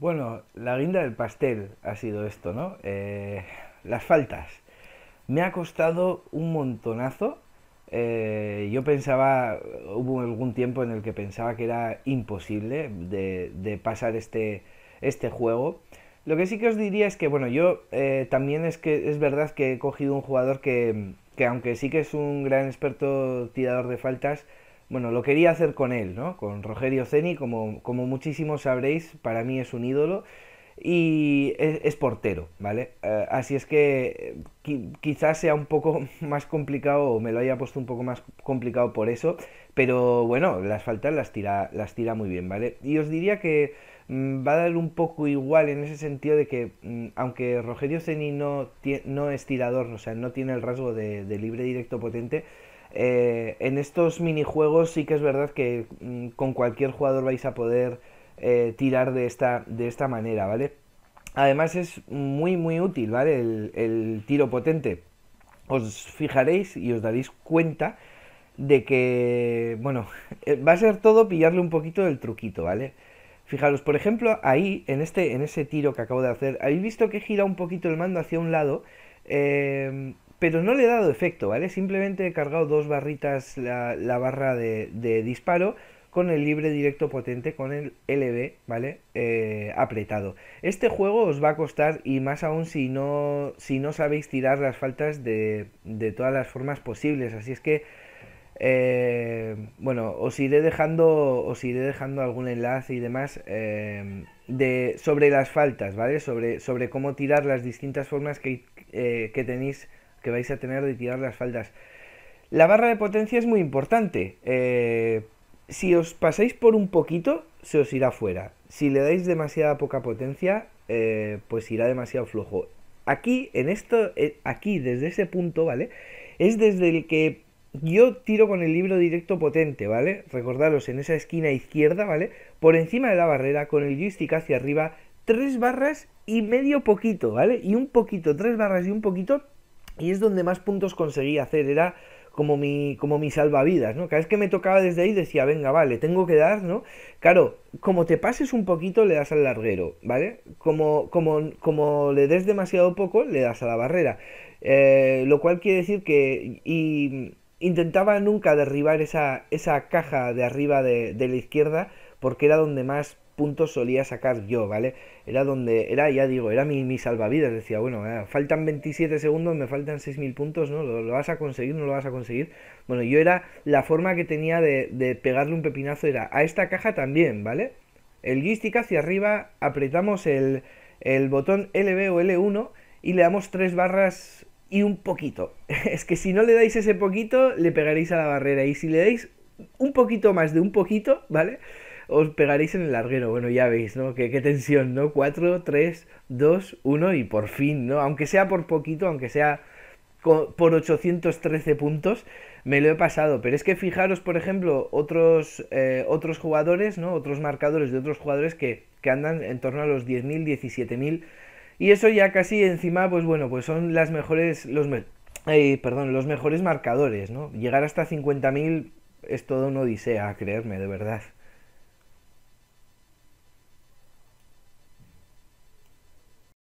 Bueno, la guinda del pastel ha sido esto, ¿no? Eh, las faltas. Me ha costado un montonazo. Eh, yo pensaba, hubo algún tiempo en el que pensaba que era imposible de, pasar este, este, juego. Lo que sí que os diría es que, bueno, yo eh, también es que es verdad que he cogido un jugador que, que aunque sí que es un gran experto tirador de faltas, bueno, lo quería hacer con él, ¿no? Con Rogerio Zeni, como, como muchísimos sabréis, para mí es un ídolo y es, portero, ¿vale? Eh, así es que eh, quizás sea un poco más complicado, o me lo haya puesto un poco más complicado por eso, pero bueno, las faltas las tira, las tira muy bien, ¿vale? Y os diría que mm, va a dar un poco igual en ese sentido de que, mm, aunque Rogerio Zeni no, no es tirador, o sea, no tiene el rasgo de libre directo potente, eh, en estos minijuegos sí que es verdad que mm, con cualquier jugador vais a poder eh, tirar de esta, de esta manera, ¿vale? Además es muy muy útil, ¿vale? El, tiro potente. Os fijaréis y os daréis cuenta de que, bueno, eh, va a ser todo pillarle un poquito del truquito, ¿vale? Fijaros, por ejemplo, ahí, en, este, en ese tiro que acabo de hacer, habéis visto que gira un poquito el mando hacia un lado, eh, pero no le he dado efecto, ¿vale? Simplemente he cargado dos barritas la, barra de, disparo con el libre directo potente, con el LB, ¿vale? Eh, apretado. Este juego os va a costar, y más aún si no, si no sabéis tirar las faltas de, todas las formas posibles, así es que... Eh, bueno, os iré dejando, os iré dejando algún enlace y demás eh, sobre las faltas, ¿vale? Sobre, sobre cómo tirar las distintas formas que, que tenéis que vais a tener de tirar las faldas. La barra de potencia es muy importante. Eh, si os pasáis por un poquito, se os irá fuera. Si le dais demasiada poca potencia, eh, pues irá demasiado flojo. Aquí, en esto, eh, aquí, desde ese punto, ¿vale? Es desde el que yo tiro con el libro directo potente, ¿vale? Recordaros, en esa esquina izquierda, ¿vale? Por encima de la barrera, con el joystick hacia arriba, tres barras y medio poquito, ¿vale? Y un poquito, tres barras y un poquito, y es donde más puntos conseguí hacer, era como mi, como mi salvavidas, ¿no? Cada vez que me tocaba desde ahí decía, venga, vale, tengo que dar, ¿no? Claro, como te pases un poquito, le das al larguero, ¿vale? Como, como, como le des demasiado poco, le das a la barrera. Eh, lo cual quiere decir que y intentaba nunca derribar esa, esa caja de arriba de la izquierda porque era donde más puntos solía sacar yo, ¿vale? Era donde, era, ya digo, era mi, mi salvavidas. Decía, bueno, eh, faltan 27 segundos, me faltan 6.000 puntos, ¿no? ¿Lo, vas a conseguir? ¿No lo vas a conseguir? Bueno, yo era, la forma que tenía de, pegarle un pepinazo era a esta caja también, ¿vale? El joystick hacia arriba, apretamos el, el botón LB o L1 y le damos tres barras y un poquito. es que si no le dais ese poquito, le pegaréis a la barrera. Y si le dais un poquito más de un poquito, ¿vale? os pegaréis en el larguero. Bueno, ya veis, ¿no? Qué, tensión, ¿no? 4, 3, 2, 1 y por fin, ¿no? Aunque sea por poquito, aunque sea por 813 puntos, me lo he pasado. Pero es que fijaros, por ejemplo, otros, eh, otros jugadores, ¿no? Otros marcadores de otros jugadores que, andan en torno a los 10.000, 17.000. Y eso ya casi encima, pues bueno, pues son las mejores, los, perdón, los mejores marcadores, ¿no? Llegar hasta 50.000 es todo un odisea, creerme, de verdad.